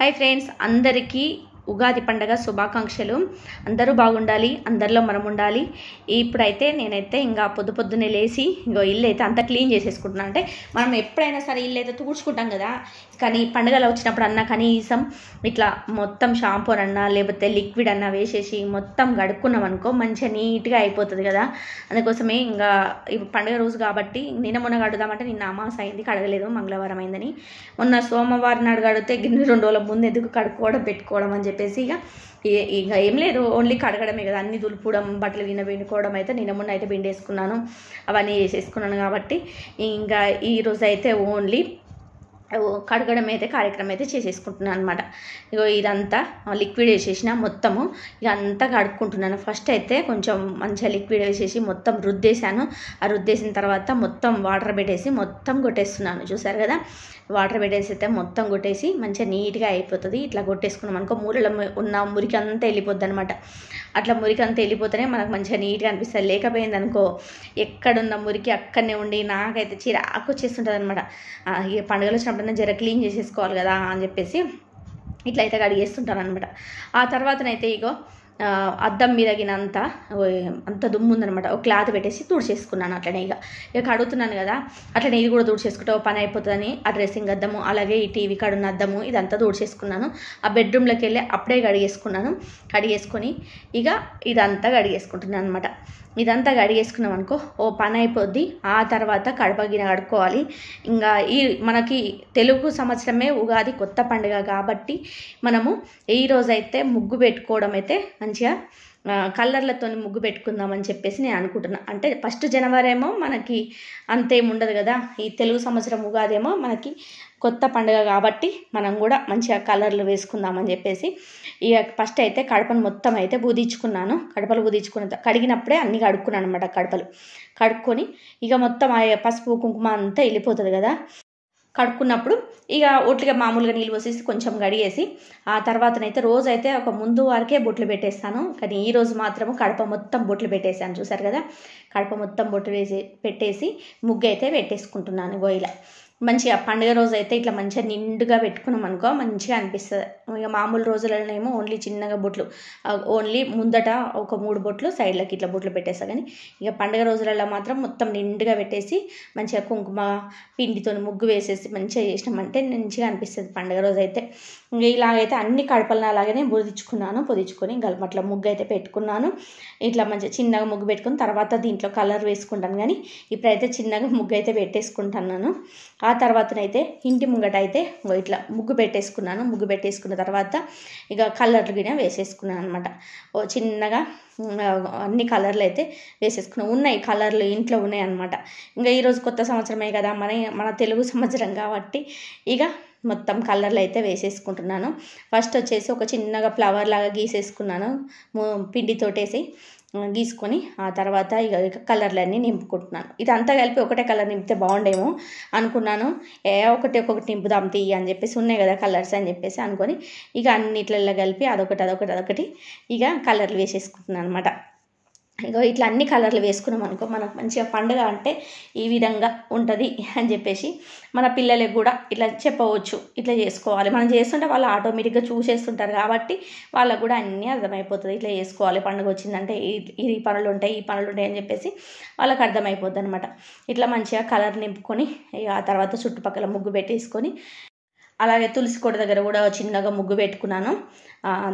hi friends అందరికీ ఉగాది పండగ శుభాకాంక్షలు అందరూ బాగుండాలి అందరిలో మనం ఉండాలి ఇప్పుడైతే నేనైతే ఇంకా పొద్దు పొద్దునే లేచి ఇంకో ఇల్లు అయితే అంతా క్లీన్ చేసేసుకుంటున్నా అంటే మనం ఎప్పుడైనా సరే ఇల్లు అయితే తుడుచుకుంటాం కదా కానీ పండుగలు వచ్చినప్పుడు అన్నా కనీసం ఇట్లా మొత్తం షాంపూ అన్నా లేకపోతే లిక్విడ్ అన్నా వేసేసి మొత్తం గడుక్కున్నాం అనుకో మంచిగా నీట్గా అయిపోతుంది కదా అందుకోసమే ఇంకా పండుగ రోజు కాబట్టి నిన్న మొన్న కడుదామంటే నిన్న అమాస అయింది కడగలేదు మంగళవారం అయిందని మొన్న సోమవారం నాడు కడిగితే గిన్నె రెండు రోజుల ముందు ఎందుకు కడుక్కోవడం పెట్టుకోవడం అని చెప్పేసి ఇక ఇక ఏం లేదు ఓన్లీ కడగడమే కదా అన్ని దులుపుడం బట్టలు గిన్నె పిండుకోవడం అయితే నిన్న మొన్న అయితే పిండేసుకున్నాను అవన్నీ చేసేసుకున్నాను కాబట్టి ఇంకా ఈరోజు అయితే ఓన్లీ కడగడం అయితే కార్యక్రమం అయితే చేసేసుకుంటున్నాను అనమాట ఇగో ఇదంతా లిక్విడ్ వేసేసిన మొత్తము ఇక అంతా కడుక్కుంటున్నాను ఫస్ట్ అయితే కొంచెం మంచిగా లిక్విడ్ వేసేసి మొత్తం రుద్దేశాను ఆ రుద్దేసిన తర్వాత మొత్తం వాటర్ పెట్టేసి మొత్తం కొట్టేస్తున్నాను చూసారు కదా వాటర్ పెట్టేసి అయితే మొత్తం కొట్టేసి మంచిగా నీట్గా అయిపోతుంది ఇట్లా కొట్టేసుకున్నాం అనుకో మూలలో ఉన్న మురికి అంతా వెళ్ళిపోద్ది అనమాట అట్లా మురికి అంతా వెళ్ళిపోతేనే మనకు మంచిగా నీట్గా అనిపిస్తుంది లేకపోయింది అనుకో ఎక్కడున్న మురికి అక్కడనే ఉండి నాకైతే చిరాకు వచ్చేస్తుంటుంది అనమాట ఈ పండుగలు వచ్చినప్పుడు వెంటనే జర క్లీన్ చేసేసుకోవాలి కదా అని చెప్పేసి ఇట్లయితే కడిగేస్తుంటాను అనమాట ఆ తర్వాతనైతే ఇగో అద్దం మీదగినంత అంత దుమ్ము ఉందనమాట ఒక క్లాత్ పెట్టేసి తుడిచేసుకున్నాను అట్లనే ఇక ఇక కడుగుతున్నాను కదా అట్లనే ఇది కూడా తుడిచేసుకుంటే పని అయిపోతుందని ఆ డ్రెస్సింగ్ అద్దము అలాగే ఈ టీవీ కడున్న అద్దము ఇదంతా తుడిచేసుకున్నాను ఆ బెడ్రూమ్లోకి వెళ్ళి అప్పుడే కడిగేసుకున్నాను కడిగేసుకొని ఇక ఇదంతా కడిగేసుకుంటున్నాను అనమాట ఇదంతా కడిగేసుకున్నాం అనుకో ఓ పని అయిపోద్ది ఆ తర్వాత కడపగిన కడుక్కోవాలి ఇంకా ఈ మనకి తెలుగు సంవత్సరమే ఉగాది కొత్త పండుగ కాబట్టి మనము ఈ రోజైతే ముగ్గు పెట్టుకోవడం అయితే మంచిగా కలర్లతో ముగ్గు పెట్టుకుందామని చెప్పేసి నేను అనుకుంటున్నాను అంటే ఫస్ట్ జనవరి ఏమో మనకి అంతేముండదు కదా ఈ తెలుగు సంవత్సరం ఉగాది ఏమో మనకి కొత్త పండుగ కాబట్టి మనం కూడా మంచిగా కలర్లు వేసుకుందామని చెప్పేసి ఇక ఫస్ట్ అయితే కడపను మొత్తం అయితే బూదించుకున్నాను కడపలు బూదించుకున్న కడిగినప్పుడే అన్ని కడుక్కున్నాను అనమాట కడపలు కడుక్కొని ఇక మొత్తం ఆ పసుపు కుంకుమ అంతా వెళ్ళిపోతుంది కదా కడుక్కున్నప్పుడు ఇక ఒట్లుగా మామూలుగా నీళ్ళు పోసేసి కొంచెం గడిగేసి ఆ తర్వాతనైతే రోజైతే ఒక ముందు వారికే బొట్లు పెట్టేస్తాను కానీ ఈ రోజు మాత్రము కడప మొత్తం బొట్లు పెట్టేసాను చూసారు కదా కడప మొత్తం బొట్లు వేసి పెట్టేసి ముగ్గు అయితే పెట్టేసుకుంటున్నాను గోయిల మంచిగా పండుగ రోజు అయితే ఇట్లా మంచిగా నిండుగా పెట్టుకున్నాం అనుకో మంచిగా అనిపిస్తుంది ఇక మామూలు రోజులలో ఏమో ఓన్లీ చిన్నగా బొట్లు ఓన్లీ ముందట ఒక మూడు బొట్లు సైడ్లకి ఇట్లా బొట్లు పెట్టేస్తా కానీ ఇక పండుగ రోజులలో మాత్రం మొత్తం నిండుగా పెట్టేసి మంచిగా కుంకుమ పిండితో ముగ్గు వేసేసి మంచిగా చేసినామంటే మంచిగా అనిపిస్తుంది పండుగ రోజు అయితే ఇంకా ఇలాగైతే అన్ని కడపలను అలాగనే బుదించుకున్నాను పొదించుకొని ఇంకా ముగ్గు అయితే పెట్టుకున్నాను ఇట్లా మంచిగా చిన్నగా ముగ్గు పెట్టుకుని తర్వాత దీంట్లో కలర్ వేసుకుంటాను కానీ ఇప్పుడైతే చిన్నగా ముగ్గు అయితే పెట్టేసుకుంటాను ఆ తర్వాతనైతే ఇంటి ముంగట అయితే ఇట్లా ముగ్గు పెట్టేసుకున్నాను ముగ్గు పెట్టేసుకున్న తర్వాత ఇక కలర్లు గిన వేసేసుకున్నాను అనమాట ఓ చిన్నగా అన్ని కలర్లు అయితే వేసేసుకున్నాను ఉన్నాయి కలర్లు ఇంట్లో ఉన్నాయి అనమాట ఇంకా ఈరోజు కొత్త సంవత్సరమే కదా మన మన తెలుగు సంవత్సరం కాబట్టి ఇక మొత్తం కలర్లు అయితే వేసేసుకుంటున్నాను ఫస్ట్ వచ్చేసి ఒక చిన్నగా ఫ్లవర్ లాగా గీసేసుకున్నాను పిండితోటేసి గీసుకొని ఆ తర్వాత ఇక కలర్లన్నీ నింపుకుంటున్నాను ఇదంతా కలిపి ఒకటే కలర్ నింపితే బాగుండేమో అనుకున్నాను ఏ ఒకటి ఒక్కొక్కటి నింపుదాం తీ అని చెప్పేసి ఉన్నాయి కదా కలర్స్ అని చెప్పేసి అనుకొని ఇక అన్నిట్లలో కలిపి అదొకటి అదొకటి అదొకటి ఇక కలర్లు వేసేసుకుంటున్నాను అనమాట ఇగో ఇట్లా అన్ని కలర్లు వేసుకున్నాం అనుకో మనకు మంచిగా పండుగ అంటే ఈ విధంగా ఉంటుంది అని చెప్పేసి మన పిల్లలకు కూడా ఇట్లా చెప్పవచ్చు ఇట్లా చేసుకోవాలి మనం చేస్తుంటే వాళ్ళు ఆటోమేటిక్గా చూసేస్తుంటారు కాబట్టి వాళ్ళకు కూడా అన్నీ అర్థమైపోతుంది ఇట్లా చేసుకోవాలి పండుగ వచ్చిందంటే ఈ పనులు ఉంటాయి ఈ పనులు ఉంటాయి అని చెప్పేసి వాళ్ళకి అర్థమైపోద్ది అనమాట ఇట్లా మంచిగా కలర్ నింపుకొని ఆ తర్వాత చుట్టుపక్కల ముగ్గు పెట్టేసుకొని అలాగే తులసి కోట దగ్గర కూడా చిన్నగా ముగ్గు పెట్టుకున్నాను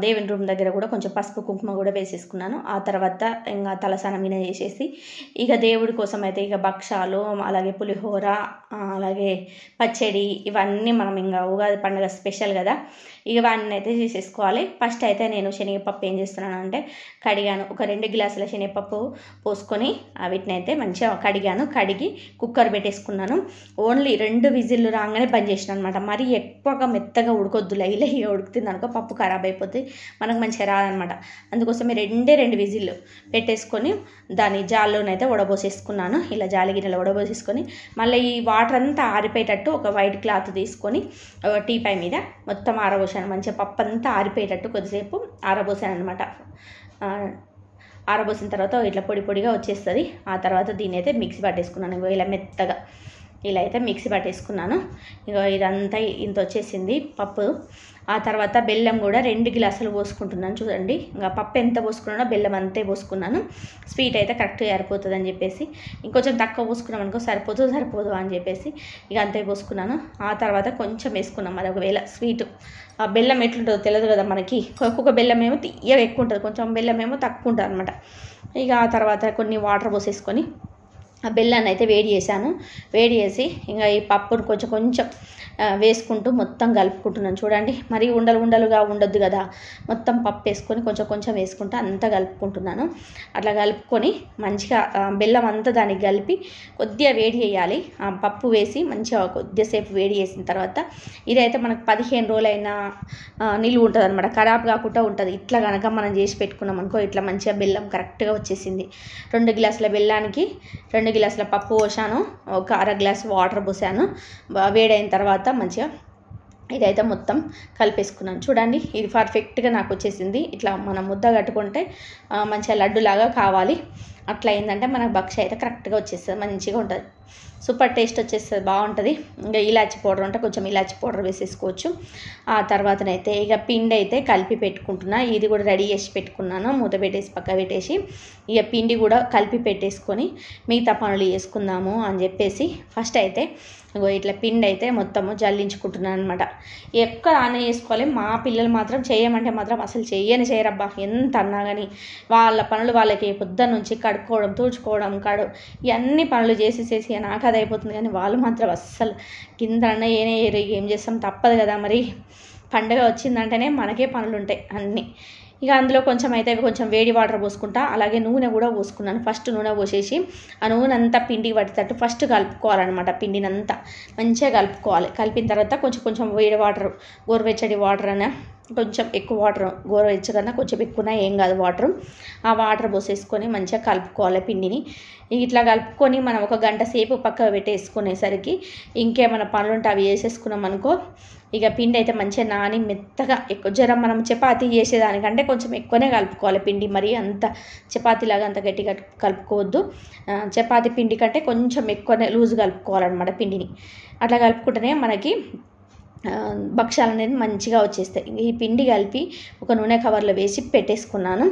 దేవుని రూమ్ దగ్గర కూడా కొంచెం పసుపు కుంకుమ కూడా వేసేసుకున్నాను ఆ తర్వాత ఇంకా తలసానం మీద చేసేసి ఇక దేవుడి కోసం అయితే ఇక భక్షాలు అలాగే పులిహోర అలాగే పచ్చడి ఇవన్నీ మనం ఇంకా ఉగాది పండుగ స్పెషల్ కదా ఇక వాటిని అయితే చేసేసుకోవాలి ఫస్ట్ అయితే నేను శనగపప్పు ఏం చేస్తున్నాను అంటే కడిగాను ఒక రెండు గ్లాసుల శనగపప్పు పోసుకొని వీటిని అయితే మంచిగా కడిగాను కడిగి కుక్కర్ పెట్టేసుకున్నాను ఓన్లీ రెండు విజిల్లు రాగానే పనిచేసిన అనమాట మరీ ఎక్కువగా మెత్తగా ఉడకొద్దు లైలై ఉడుకుతుంది అనుకో పప్పు ఖరాబ్ అయిపోతుంది మనకు మంచిగా రాదనమాట అందుకోసం రెండే రెండు విజిల్లు పెట్టేసుకొని దాని జాల్లోనైతే వడబోసేసుకున్నాను ఇలా జాలి గిన్నెలో వడబోసేసుకొని మళ్ళీ ఈ వాటర్ అంతా ఆరిపోయేటట్టు ఒక వైట్ క్లాత్ తీసుకొని టీ పై మీద మొత్తం ఆరబోసాను మంచిగా పప్పు అంతా ఆరిపోయేటట్టు కొద్దిసేపు ఆరబోసాను అనమాట ఆరబోసిన తర్వాత ఇట్లా పొడి పొడిగా వచ్చేస్తుంది ఆ తర్వాత దీని అయితే మిక్సీ పట్టేసుకున్నాను ఇలా మెత్తగా ఇలా అయితే మిక్సీ పట్టేసుకున్నాను ఇక ఇదంతా ఇంత వచ్చేసింది పప్పు ఆ తర్వాత బెల్లం కూడా రెండు గ్లాసులు పోసుకుంటున్నాను చూడండి ఇంకా పప్పు ఎంత పోసుకున్నానో బెల్లం అంతే పోసుకున్నాను స్వీట్ అయితే కరెక్ట్గా సరిపోతుంది అని చెప్పేసి ఇంకొంచెం తక్కువ పోసుకున్నాం అనుకో సరిపోదు సరిపోదు అని చెప్పేసి ఇక అంతే పోసుకున్నాను ఆ తర్వాత కొంచెం వేసుకున్నాం మరి ఒకవేళ స్వీట్ ఆ బెల్లం ఎట్లుంటుందో తెలియదు కదా మనకి ఒక్కొక్క బెల్లం ఏమో తీయ ఎక్కువ ఉంటుంది కొంచెం బెల్లం ఏమో తక్కువ ఉంటుంది అనమాట ఇక ఆ తర్వాత కొన్ని వాటర్ పోసేసుకొని ఆ బెల్లాన్ని అయితే వేడి చేశాను వేడి చేసి ఇంకా ఈ పప్పును కొంచెం కొంచెం వేసుకుంటూ మొత్తం కలుపుకుంటున్నాను చూడండి మరి ఉండలు ఉండలుగా ఉండొద్దు కదా మొత్తం పప్పు వేసుకొని కొంచెం కొంచెం వేసుకుంటూ అంతా కలుపుకుంటున్నాను అట్లా కలుపుకొని మంచిగా బెల్లం అంతా దానికి కలిపి కొద్దిగా వేడి చేయాలి పప్పు వేసి మంచిగా కొద్దిసేపు వేడి చేసిన తర్వాత ఇదైతే మనకు పదిహేను రోజులైనా నిలువు ఉంటుంది అనమాట ఖరాబ్ కాకుండా ఉంటుంది ఇట్లా కనుక మనం చేసి పెట్టుకున్నాం అనుకో ఇట్లా మంచిగా బెల్లం కరెక్ట్గా వచ్చేసింది రెండు గ్లాసుల బెల్లానికి రెండు గ్లాసుల పప్పు పోసాను ఒక అర గ్లాస్ వాటర్ పోసాను వేడైన తర్వాత తర్వాత మంచిగా ఇదైతే మొత్తం కలిపేసుకున్నాను చూడండి ఇది పర్ఫెక్ట్గా నాకు వచ్చేసింది ఇట్లా మనం ముద్ద కట్టుకుంటే మంచిగా లడ్డులాగా కావాలి అట్లా ఏంటంటే మనకు బక్ష అయితే కరెక్ట్గా వచ్చేస్తుంది మంచిగా ఉంటుంది సూపర్ టేస్ట్ వచ్చేస్తుంది బాగుంటుంది ఇంకా ఇలాచి పౌడర్ ఉంటే కొంచెం ఇలాచి పౌడర్ వేసేసుకోవచ్చు ఆ తర్వాతనైతే ఇక పిండి అయితే కలిపి పెట్టుకుంటున్నా ఇది కూడా రెడీ చేసి పెట్టుకున్నాను మూత పెట్టేసి పక్క పెట్టేసి ఇక పిండి కూడా కలిపి పెట్టేసుకొని మిగతా పనులు చేసుకుందాము అని చెప్పేసి ఫస్ట్ అయితే ఇగో ఇట్లా పిండి అయితే మొత్తము జల్లించుకుంటున్నాను అనమాట ఎక్కడ ఆన్ చేసుకోవాలి మా పిల్లలు మాత్రం చేయమంటే మాత్రం అసలు చేయని చేయరబ్బా ఎంత అన్నా కానీ వాళ్ళ పనులు వాళ్ళకి పొద్దున్న నుంచి కడుక్కోవడం తుడుచుకోవడం కడు ఇవన్నీ పనులు చేసేసేసి నాకు అయిపోతుంది కానీ వాళ్ళు మాత్రం అస్సలు కింద అన్న ఏనే ఏం చేస్తాం తప్పదు కదా మరి పండగ వచ్చిందంటేనే మనకే పనులు ఉంటాయి అన్నీ ఇక అందులో కొంచెం అయితే కొంచెం వేడి వాటర్ పోసుకుంటా అలాగే నూనె కూడా పోసుకున్నాను ఫస్ట్ నూనె పోసేసి ఆ నూనె అంతా పిండికి పట్టేటట్టు ఫస్ట్ కలుపుకోవాలన్నమాట అంతా మంచిగా కలుపుకోవాలి కలిపిన తర్వాత కొంచెం కొంచెం వేడి వాటర్ గోరువెచ్చడి వాటర్ అన్న కొంచెం ఎక్కువ వాటర్ గోరవెచ్చకన్నా కొంచెం ఎక్కువ ఏం కాదు వాటర్ ఆ వాటర్ పోసేసుకొని మంచిగా కలుపుకోవాలి పిండిని ఇట్లా కలుపుకొని మనం ఒక గంట సేపు పక్క పెట్టేసుకునేసరికి ఇంకేమైనా పనులు ఉంటే అవి వేసేసుకున్నాం అనుకో ఇక పిండి అయితే మంచిగా నాని మెత్తగా ఎక్కువ జ్వరం మనం చపాతీ చేసేదానికంటే కొంచెం ఎక్కువనే కలుపుకోవాలి పిండి మరి అంత చపాతీలాగా అంత గట్టిగా కలుపుకోవద్దు చపాతీ పిండి కంటే కొంచెం ఎక్కువనే లూజ్ కలుపుకోవాలన్నమాట పిండిని అట్లా కలుపుకుంటేనే మనకి భక్ష్యాలు అనేది మంచిగా వచ్చేస్తాయి ఈ పిండి కలిపి ఒక నూనె కవర్లో వేసి పెట్టేసుకున్నాను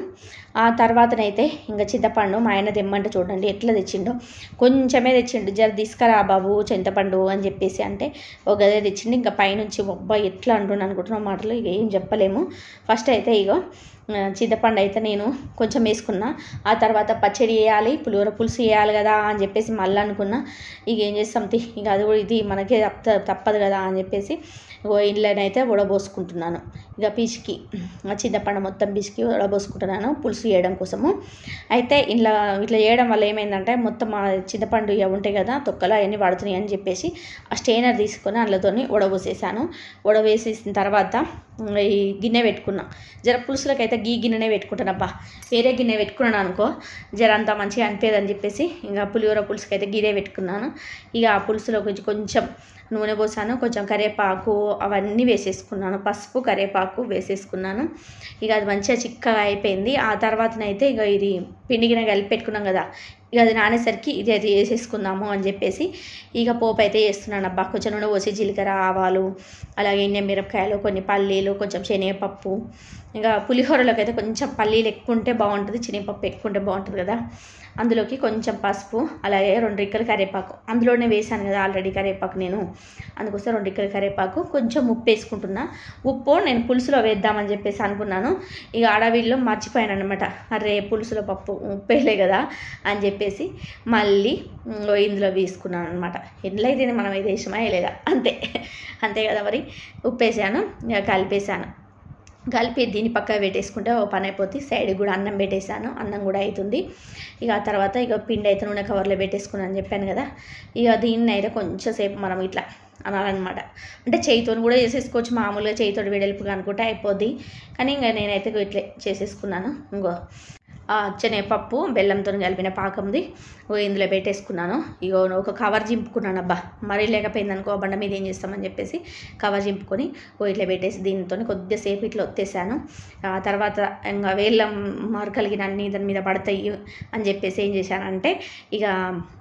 ఆ తర్వాతనైతే ఇంకా చింతపండు మా ఆయన తెమ్మంటే చూడండి ఎట్లా తెచ్చిండో కొంచెమే తెచ్చిండు జర తీసుకురా బాబు చింతపండు అని చెప్పేసి అంటే ఒక గదే తెచ్చిండు ఇంకా పైనుంచి ఒబ్బా ఎట్లా అంటున్నాను అనుకుంటున్నాం మాటలు ఇక ఏం చెప్పలేము ఫస్ట్ అయితే ఇగో చింతపండు అయితే నేను కొంచెం వేసుకున్నా ఆ తర్వాత పచ్చడి వేయాలి పులిహోర పులుసు వేయాలి కదా అని చెప్పేసి మళ్ళీ అనుకున్నా ఇక ఏం చేస్తాం ఇక అది కూడా ఇది మనకే తప్పదు కదా అని చెప్పేసి అయితే ఉడబోసుకుంటున్నాను ఇక పిసికి చింతపండు మొత్తం పిసికి ఉడబోసుకుంటున్నాను పులుసు వేయడం కోసము అయితే ఇంట్లో ఇట్లా చేయడం వల్ల ఏమైందంటే మొత్తం ఆ చింతపండు ఇవి ఉంటాయి కదా తొక్కలు అవన్నీ పడుతున్నాయి అని చెప్పేసి ఆ స్టెయినర్ తీసుకొని అందులోతో ఉడబోసేసాను ఉడబోసేసిన తర్వాత ఈ గిన్నె పెట్టుకున్నా జర పులుసులకైతే గీ గిన్నెనే పెట్టుకుంటానబ్బా వేరే గిన్నె పెట్టుకున్నాను అనుకో జర అంతా మంచిగా అనిపేదని చెప్పేసి ఇంకా పులిహోర పులుసుకైతే గీదే పెట్టుకున్నాను ఇక ఆ పులుసులో కొంచెం నూనె పోసాను కొంచెం కరివేపాకు అవన్నీ వేసేసుకున్నాను పసుపు కరివేపాకు వేసేసుకున్నాను ఇక అది మంచిగా చిక్కగా అయిపోయింది ఆ తర్వాతనైతే ఇక ఇది పిండి గిన్నె కలిపి పెట్టుకున్నాం కదా ఇక అది నానేసరికి ఇది అది వేసేసుకుందాము అని చెప్పేసి ఇక పోపు అయితే చేస్తున్నాను అబ్బా కొంచెం నూనె పోసి జీలకర్ర ఆవాలు అలాగే ఎన్నె మిరపకాయలు కొన్ని పల్లీలు కొంచెం శనగపప్పు ఇంకా పులిహోరలోకి అయితే కొంచెం పల్లీలు ఎక్కువ ఉంటే బాగుంటుంది చినిపప్పు ఎక్కువ ఉంటే బాగుంటుంది కదా అందులోకి కొంచెం పసుపు అలాగే రెండు రిక్కల కరివేపాకు అందులోనే వేసాను కదా ఆల్రెడీ కరివేపాకు నేను అందుకోసం రెండు రిక్కల కరివేపాకు కొంచెం ఉప్పు వేసుకుంటున్నా ఉప్పు నేను పులుసులో వేద్దామని చెప్పేసి అనుకున్నాను ఇక ఆడవీళ్ళు మర్చిపోయాను అనమాట అరే పులుసులో పప్పు ఉప్పేలే కదా అని చెప్పేసి మళ్ళీ ఇందులో వేసుకున్నాను అనమాట ఎందులో అయితే మనం వేసామా లేదా అంతే అంతే కదా మరి ఉప్పు వేసాను ఇక కలిపేసాను కలిపి దీన్ని పక్క పెట్టేసుకుంటే పని అయిపోతుంది సైడ్ కూడా అన్నం పెట్టేశాను అన్నం కూడా అవుతుంది ఇక తర్వాత ఇక పిండి అయితే నూనె కవర్లో పెట్టేసుకున్నాను అని చెప్పాను కదా ఇక దీన్ని అయితే కొంచెంసేపు మనం ఇట్లా అనాలన్నమాట అంటే చేయితో కూడా చేసేసుకోవచ్చు మామూలుగా చేయితో వెడల్పుగా అనుకుంటే అయిపోద్ది కానీ ఇంకా నేనైతే ఇట్లా చేసేసుకున్నాను ఇంకో శనగపప్పు బెల్లంతో కలిపిన పాకంది ఇందులో పెట్టేసుకున్నాను ఇగో ఒక కవర్ చింపుకున్నాను అబ్బా మరీ లేకపోయింది అనుకో బండ మీద ఏం చేస్తామని చెప్పేసి కవర్ చింపుకొని ఓ ఇట్లా పెట్టేసి దీనితో కొద్దిసేపు ఇట్లా ఒత్తేసాను ఆ తర్వాత ఇంకా వేళ్ళ మరకలిగిన అన్నీ దాని మీద పడతాయి అని చెప్పేసి ఏం చేశానంటే ఇక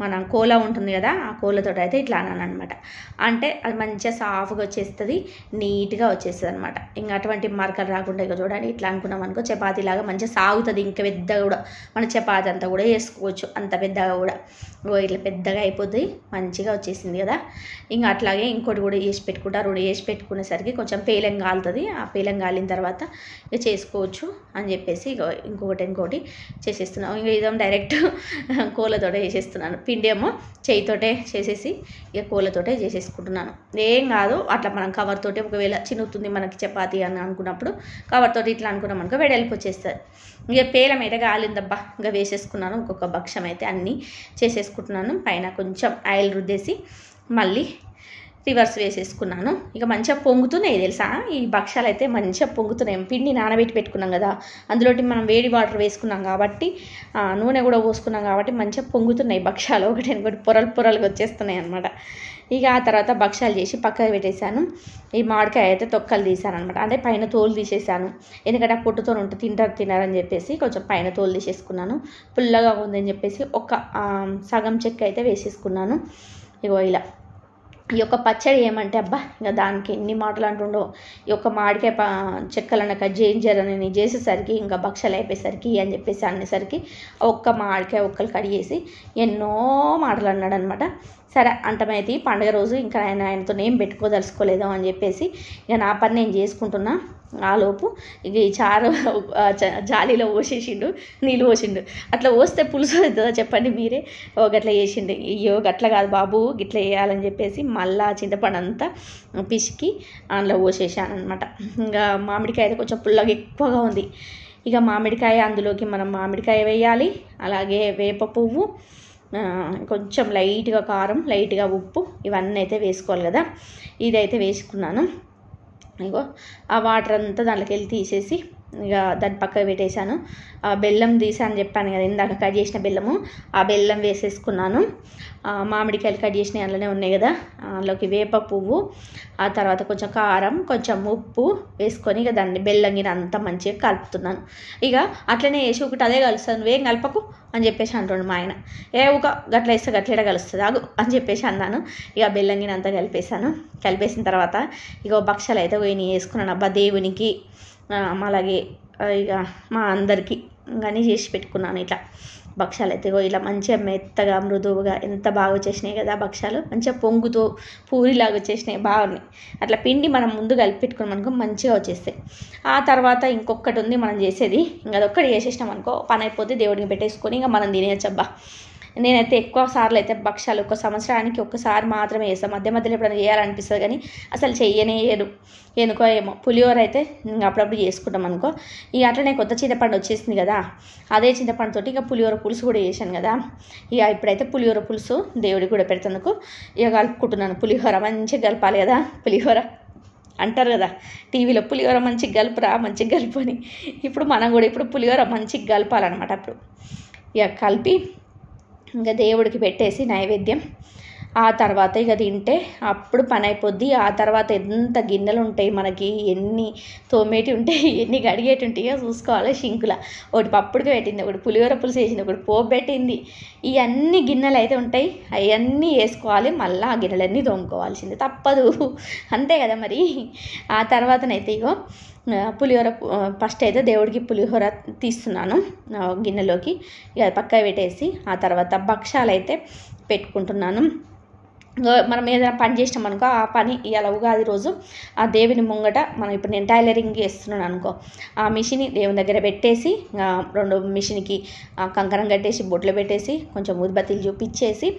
మన కోలా ఉంటుంది కదా ఆ కోలతో అయితే ఇట్లా అన్నాను అనమాట అంటే అది మంచిగా సాఫ్గా వచ్చేస్తుంది నీట్గా వచ్చేస్తుంది అనమాట ఇంకా అటువంటి మరకలు రాకుండా ఇక చూడండి ఇట్లా అనుకున్నాం అనుకో చపాతీలాగా మంచిగా సాగుతుంది ఇంకా పెద్ద పెద్దగా కూడా మన చపాతి అంతా కూడా వేసుకోవచ్చు అంత పెద్దగా కూడా ఇట్లా పెద్దగా అయిపోతుంది మంచిగా వచ్చేసింది కదా ఇంకా అట్లాగే ఇంకోటి కూడా వేసి పెట్టుకుంటా రెండు వేసి పెట్టుకునేసరికి కొంచెం పేలం కాలుతుంది ఆ పేలం కాలిన తర్వాత ఇక చేసుకోవచ్చు అని చెప్పేసి ఇక ఇంకొకటి ఇంకోటి చేసేస్తున్నాను ఇంకా ఇదేమో డైరెక్ట్ కోళ్ళతోటే చేసేస్తున్నాను పిండి ఏమో చేయితోటే చేసేసి ఇక కోళ్ళతోటే చేసేసుకుంటున్నాను ఏం కాదు అట్లా మనం కవర్ తోటి ఒకవేళ చిన్నుతుంది మనకి చపాతి అని అనుకున్నప్పుడు కవర్ తోటి ఇట్లా అనుకున్నాం అనుకో వెడల్పు వచ్చేస్తుంది ఇక పేలం అయితే కాలిందబ్బా ఇంకా వేసేసుకున్నాను ఒక్కొక్క భక్ష్యం అయితే అన్నీ చేసేసుకుంటున్నాను పైన కొంచెం ఆయిల్ రుద్దేసి మళ్ళీ రివర్స్ వేసేసుకున్నాను ఇక మంచిగా పొంగుతున్నాయి తెలుసా ఈ భక్ష్యాలు అయితే మంచిగా పొంగుతున్నాయి పిండి నానబెట్టి పెట్టుకున్నాం కదా అందులోటి మనం వేడి వాటర్ వేసుకున్నాం కాబట్టి నూనె కూడా పోసుకున్నాం కాబట్టి మంచిగా పొంగుతున్నాయి భక్ష్యాలు ఒకటి ఇంకోటి పొరలు పొరలుగా వచ్చేస్తున్నాయి అనమాట ఇక ఆ తర్వాత భక్షాలు చేసి పక్కకు పెట్టేశాను ఈ మామిడికాయ అయితే తొక్కలు తీసాను అనమాట అంటే పైన తోలు తీసేసాను ఎందుకంటే ఆ పొట్టుతో ఉంటే తింటారు తినారని చెప్పేసి కొంచెం పైన తోలు తీసేసుకున్నాను పుల్లగా ఉందని చెప్పేసి ఒక సగం చెక్క అయితే వేసేసుకున్నాను ఇగో ఇలా ఈ యొక్క పచ్చడి ఏమంటే అబ్బా ఇంకా దానికి ఎన్ని మాటలు అంటుండో ఈ యొక్క ప చెక్కలను జేంజర్ అని నేను చేసేసరికి ఇంకా భక్షలు అయిపోయేసరికి అని చెప్పేసి అనేసరికి ఒక్క మాడికాయ ఒక్కలు కడిగేసి ఎన్నో మాటలు అన్నాడు అనమాట సరే అంటమైతే పండుగ రోజు ఇంకా ఆయన ఆయనతో ఏం పెట్టుకోదలుచుకోలేదు అని చెప్పేసి ఇక నా పని నేను చేసుకుంటున్నా ఆలోపు ఇక ఈ చారు జాలీలో పోసేసిండు నీళ్ళు పోసిండు అట్లా పోస్తే పులుసు అవుతుందా చెప్పండి మీరే ఓ గట్లా చేసిండు అయ్యో గట్ల కాదు బాబు గిట్లా వేయాలని చెప్పేసి మళ్ళా చింతపండు అంతా పిసికి అందులో పోసేసాను అనమాట ఇంకా మామిడికాయ అయితే కొంచెం పుల్లగా ఎక్కువగా ఉంది ఇక మామిడికాయ అందులోకి మనం మామిడికాయ వేయాలి అలాగే వేప పువ్వు కొంచెం లైట్గా కారం లైట్గా ఉప్పు ఇవన్నీ అయితే వేసుకోవాలి కదా ఇదైతే వేసుకున్నాను ఇగో ఆ వాటర్ అంతా దాంట్లోకి వెళ్ళి తీసేసి ఇక దాన్ని పక్కకు పెట్టేశాను ఆ బెల్లం తీసాను చెప్పాను కదా ఇందాక కట్ చేసిన బెల్లము ఆ బెల్లం వేసేసుకున్నాను మామిడికాయలు కట్ చేసినవి అందులోనే ఉన్నాయి కదా అందులోకి వేప పువ్వు ఆ తర్వాత కొంచెం కారం కొంచెం ఉప్పు వేసుకొని ఇక దాన్ని బెల్లం గిన అంతా మంచిగా కలుపుతున్నాను ఇక అట్లనే వేసి ఒకటి అదే కలుస్తాను నువ్వేం కలపకు అని చెప్పేసి అంటుండు మా ఆయన ఏ ఒక గట్ల వేస్తే గట్లేడ కలుస్తుంది ఆగు అని చెప్పేసి అన్నాను ఇక బెల్లం గిన అంతా కలిపేశాను కలిపేసిన తర్వాత ఇక భక్షలు అయితే పోయి వేసుకున్నాను అబ్బా దేవునికి అలాగే ఇక మా అందరికీ అన్నీ చేసి పెట్టుకున్నాను ఇట్లా భక్షాలు అయితే ఇలా మంచిగా మెత్తగా మృదువుగా ఎంత బాగా వచ్చేసినాయి కదా భక్షాలు మంచిగా పొంగుతూ పూరిలాగా వచ్చేసినాయి బాగున్నాయి అట్లా పిండి మనం ముందు కలిపి పెట్టుకున్నాం అనుకో మంచిగా వచ్చేస్తాయి ఆ తర్వాత ఇంకొకటి ఉంది మనం చేసేది ఇంకా అదొక్కటి చేసేసినాం అనుకో పని అయిపోతే దేవుడికి పెట్టేసుకొని ఇంకా మనం తినేయచ్చబ్బా నేనైతే ఎక్కువ సార్లు అయితే భక్షాలు ఒక సంవత్సరానికి ఒక్కసారి మాత్రమే వేస్తాను మధ్య మధ్యలో ఎప్పుడైనా చేయాలనిపిస్తుంది కానీ అసలు చెయ్యనే చేయను ఎందుకో ఏమో పులిహోర అయితే అప్పుడప్పుడు చేసుకుంటాం అనుకో ఇక అట్లనే కొత్త చింతపండు వచ్చేసింది కదా అదే చింతపండుతోటి ఇక పులిహోర పులుసు కూడా చేశాను కదా ఇక ఇప్పుడైతే పులిహోర పులుసు దేవుడికి కూడా పెడుతుందుకు ఇక కలుపుకుంటున్నాను పులిహోర మంచిగా కలపాలి కదా పులిహోర అంటారు కదా టీవీలో పులిహోర మంచిగా కలుపురా మంచిగా కలుపు అని ఇప్పుడు మనం కూడా ఇప్పుడు పులిహోర మంచిగా కలపాలన్నమాట అప్పుడు ఇక కలిపి ఇంకా దేవుడికి పెట్టేసి నైవేద్యం ఆ తర్వాత ఇక తింటే అప్పుడు పని అయిపోద్ది ఆ తర్వాత ఎంత గిన్నెలు ఉంటాయి మనకి ఎన్ని తోమేటి ఉంటాయి ఎన్ని గడిగేటి ఉంటాయో చూసుకోవాలి షింకుల ఒకటి పప్పుడికి పెట్టింది ఒకటి పులిహోర పులుసు వేసింది ఒకటి పోపు పెట్టింది ఇవన్నీ గిన్నెలు అయితే ఉంటాయి అవన్నీ వేసుకోవాలి మళ్ళీ ఆ గిన్నెలన్నీ తోముకోవాల్సిందే తప్పదు అంతే కదా మరి ఆ తర్వాతనైతే ఇగో పులిహోర ఫస్ట్ అయితే దేవుడికి పులిహోర తీస్తున్నాను గిన్నెలోకి ఇక పక్క పెట్టేసి ఆ తర్వాత భక్షాలు అయితే పెట్టుకుంటున్నాను మనం ఏదైనా పని చేసినాం అనుకో ఆ పని ఇవాళ ఉగాది రోజు ఆ దేవుని ముంగట మనం ఇప్పుడు నేను టైలరింగ్ చేస్తున్నాను అనుకో ఆ మిషన్ దేవుని దగ్గర పెట్టేసి రెండు మిషన్కి కంకరం కట్టేసి బొట్లు పెట్టేసి కొంచెం ఉద్బత్తిలు చూపించేసి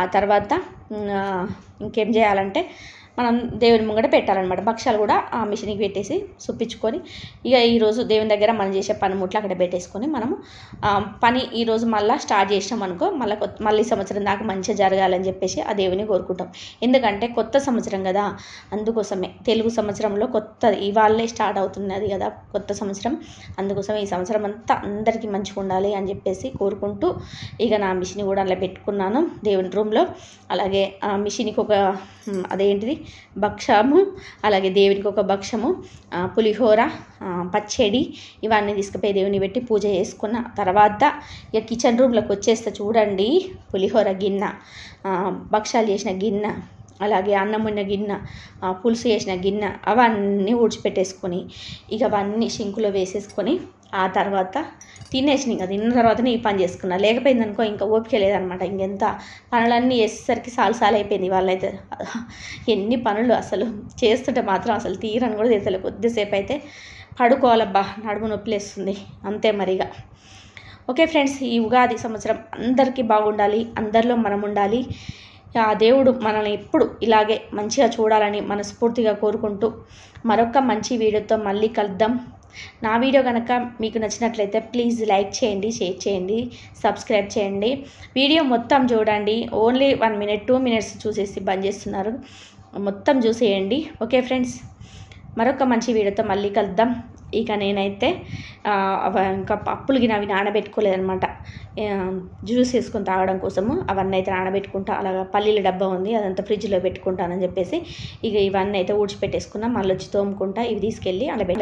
ఆ తర్వాత ఇంకేం చేయాలంటే మనం దేవుని ముంగట పెట్టాలన్నమాట భక్ష్యాలు కూడా ఆ మిషన్కి పెట్టేసి చూపించుకొని ఇక ఈరోజు దేవుని దగ్గర మనం చేసే పనిముట్లు అక్కడ పెట్టేసుకొని మనము పని ఈరోజు మళ్ళీ స్టార్ట్ చేసినాం అనుకో మళ్ళీ మళ్ళీ సంవత్సరం దాకా మంచిగా జరగాలని చెప్పేసి ఆ దేవుని కోరుకుంటాం ఎందుకంటే కొత్త సంవత్సరం కదా అందుకోసమే తెలుగు సంవత్సరంలో కొత్త ఇవాళ్ళే స్టార్ట్ అవుతున్నది కదా కొత్త సంవత్సరం అందుకోసం ఈ సంవత్సరం అంతా అందరికీ మంచిగా ఉండాలి అని చెప్పేసి కోరుకుంటూ ఇక నా మిషన్ కూడా అలా పెట్టుకున్నాను దేవుని రూమ్లో అలాగే ఆ మిషన్కి ఒక అదేంటిది భక్షము అలాగే దేవునికి ఒక భక్షము పులిహోర పచ్చడి ఇవన్నీ తీసుకుపోయి దేవుని పెట్టి పూజ చేసుకున్న తర్వాత ఇక కిచెన్ రూమ్లోకి వచ్చేస్తే చూడండి పులిహోర గిన్నె భక్షాలు చేసిన గిన్నె అలాగే అన్నం ఉన్న గిన్నె పులుసు చేసిన గిన్నె అవన్నీ ఊడ్చిపెట్టేసుకొని ఇక అవన్నీ సింకులో వేసేసుకొని ఆ తర్వాత తినేసినాయి కదా తిన్న తర్వాతనే ఈ పని చేసుకున్నా లేకపోయింది అనుకో ఇంకా ఓపిక లేదనమాట ఇంకెంత పనులన్నీ వేసేసరికి సాలు అయిపోయింది వాళ్ళైతే ఎన్ని పనులు అసలు చేస్తుంటే మాత్రం అసలు తీరని కూడా తెలియదు కొద్దిసేపు అయితే పడుకోవాలబ్బా నడుము నొప్పిలేస్తుంది అంతే మరిగా ఓకే ఫ్రెండ్స్ ఈ ఉగాది సంవత్సరం అందరికీ బాగుండాలి అందరిలో మనం ఉండాలి ఆ దేవుడు మనల్ని ఎప్పుడు ఇలాగే మంచిగా చూడాలని మనస్ఫూర్తిగా కోరుకుంటూ మరొక మంచి వీడియోతో మళ్ళీ కలుద్దాం నా వీడియో కనుక మీకు నచ్చినట్లయితే ప్లీజ్ లైక్ చేయండి షేర్ చేయండి సబ్స్క్రైబ్ చేయండి వీడియో మొత్తం చూడండి only one minute two minutes చూసేసి బంద్ చేస్తున్నారు మొత్తం చూసేయండి ఓకే ఫ్రెండ్స్ మరొక మంచి వీడియోతో మళ్ళీ కలుద్దాం ఇక నేనైతే ఇంకా పప్పులు గిన్నవి నానబెట్టుకోలేదనమాట జ్యూస్ వేసుకొని తాగడం కోసము అవన్నీ అయితే నానబెట్టుకుంటా అలాగా పల్లీల డబ్బా ఉంది అదంతా ఫ్రిడ్జ్లో పెట్టుకుంటానని చెప్పేసి ఇక ఇవన్నీ అయితే ఊడ్చిపెట్టేసుకున్నాం మళ్ళీ వచ్చి తోముకుంటా ఇవి తీసుకెళ్ళి అలా